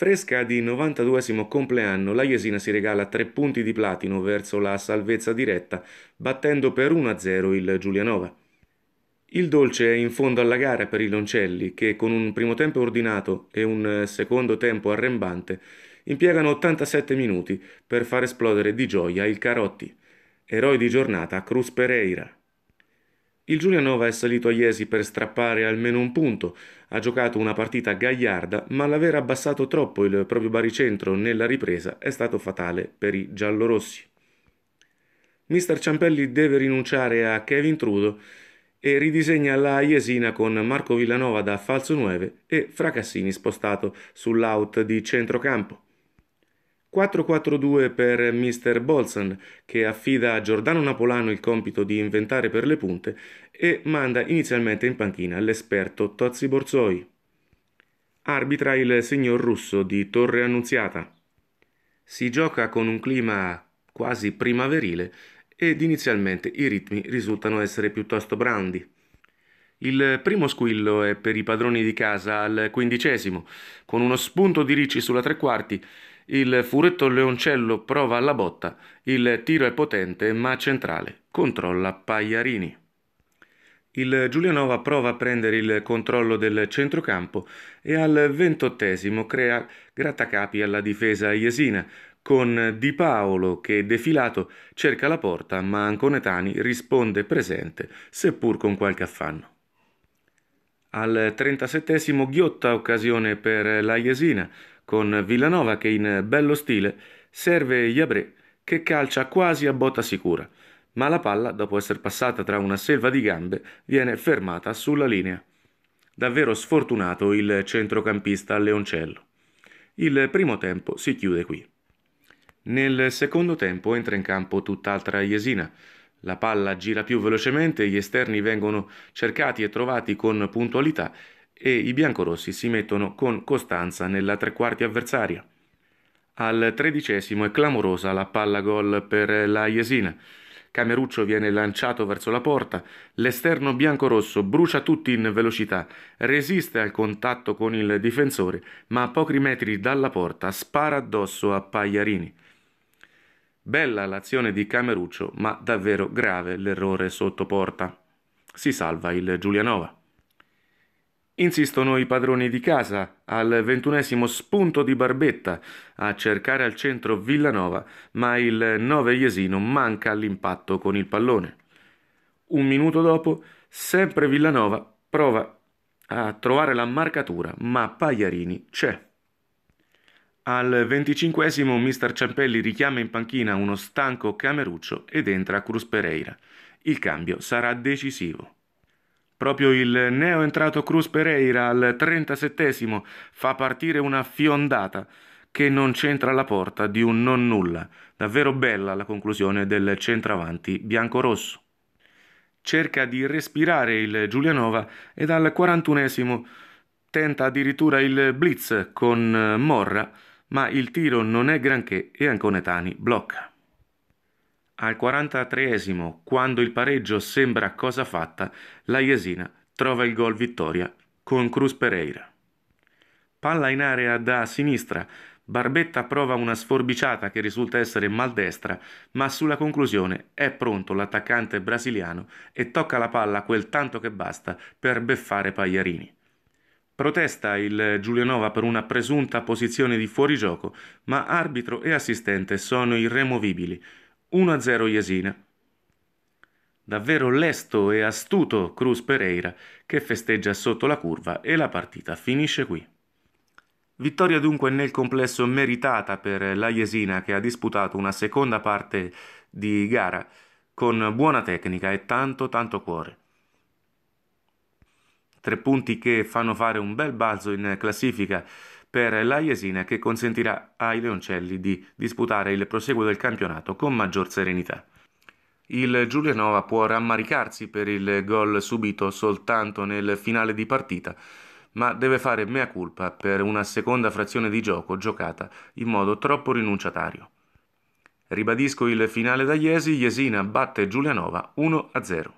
Fresca di 92 compleanno, la Jesina si regala tre punti di platino verso la salvezza diretta, battendo per 1-0 il Giulianova. Il dolce è in fondo alla gara per i Loncelli, che con un primo tempo ordinato e un secondo tempo arrembante impiegano 87 minuti per far esplodere di gioia il Carotti. Eroi di giornata Cruz Pereira. Il Giulianova è salito a Iesi per strappare almeno un punto. Ha giocato una partita gagliarda, ma l'aver abbassato troppo il proprio baricentro nella ripresa è stato fatale per i giallorossi. Mister Ciampelli deve rinunciare a Kevin Trudo e ridisegna la Iesina con Marco Villanova da falso 9 e Fracassini spostato sull'out di centrocampo. 4-4-2 per Mr. Bolson, che affida a Giordano Napolano il compito di inventare per le punte e manda inizialmente in panchina l'esperto Tozzi Borzoi. Arbitra il signor russo di Torre Annunziata. Si gioca con un clima quasi primaverile ed inizialmente i ritmi risultano essere piuttosto brandi. Il primo squillo è per i padroni di casa al quindicesimo, con uno spunto di Ricci sulla tre quarti il furetto Leoncello prova alla botta, il tiro è potente ma centrale, controlla Pagliarini. Il Giulianova prova a prendere il controllo del centrocampo e al ventottesimo crea grattacapi alla difesa iesina, con Di Paolo che defilato cerca la porta ma Anconetani risponde presente, seppur con qualche affanno. Al trentasettesimo Ghiotta occasione per la Iesina, con Villanova che in bello stile serve Iabré che calcia quasi a botta sicura, ma la palla, dopo essere passata tra una selva di gambe, viene fermata sulla linea. Davvero sfortunato il centrocampista Leoncello. Il primo tempo si chiude qui. Nel secondo tempo entra in campo tutt'altra Iesina. La palla gira più velocemente, gli esterni vengono cercati e trovati con puntualità e i biancorossi si mettono con costanza nella tre quarti avversaria. Al tredicesimo è clamorosa la palla gol per la Jesina. Cameruccio viene lanciato verso la porta, l'esterno biancorosso brucia tutti in velocità, resiste al contatto con il difensore, ma a pochi metri dalla porta spara addosso a Pagliarini. Bella l'azione di Cameruccio, ma davvero grave l'errore sotto porta. Si salva il Giulianova. Insistono i padroni di casa, al ventunesimo spunto di Barbetta, a cercare al centro Villanova, ma il noveiesino manca all'impatto con il pallone. Un minuto dopo, sempre Villanova prova a trovare la marcatura, ma Pagliarini c'è. Al venticinquesimo Mr. Ciampelli richiama in panchina uno stanco Cameruccio ed entra Cruz Pereira. Il cambio sarà decisivo. Proprio il neoentrato Cruz Pereira al 37 fa partire una fiondata che non c'entra la porta di un non nulla. Davvero bella la conclusione del centravanti biancorosso. Cerca di respirare il Giulianova e al 41 tenta addirittura il blitz con Morra, ma il tiro non è granché e Anconetani blocca. Al 43 quando il pareggio sembra cosa fatta, la Jesina trova il gol vittoria con Cruz Pereira. Palla in area da sinistra, Barbetta prova una sforbiciata che risulta essere maldestra, ma sulla conclusione è pronto l'attaccante brasiliano e tocca la palla quel tanto che basta per beffare Pagliarini. Protesta il Giulianova per una presunta posizione di fuorigioco, ma arbitro e assistente sono irremovibili. 1-0 Yesina. Davvero lesto e astuto Cruz Pereira che festeggia sotto la curva e la partita finisce qui. Vittoria dunque nel complesso meritata per la Yesina che ha disputato una seconda parte di gara con buona tecnica e tanto tanto cuore. Tre punti che fanno fare un bel balzo in classifica per la Jesina che consentirà ai leoncelli di disputare il proseguo del campionato con maggior serenità. Il Giulianova può rammaricarsi per il gol subito soltanto nel finale di partita, ma deve fare mea culpa per una seconda frazione di gioco giocata in modo troppo rinunciatario. Ribadisco il finale da Iesi, Jesina batte Giulianova 1-0.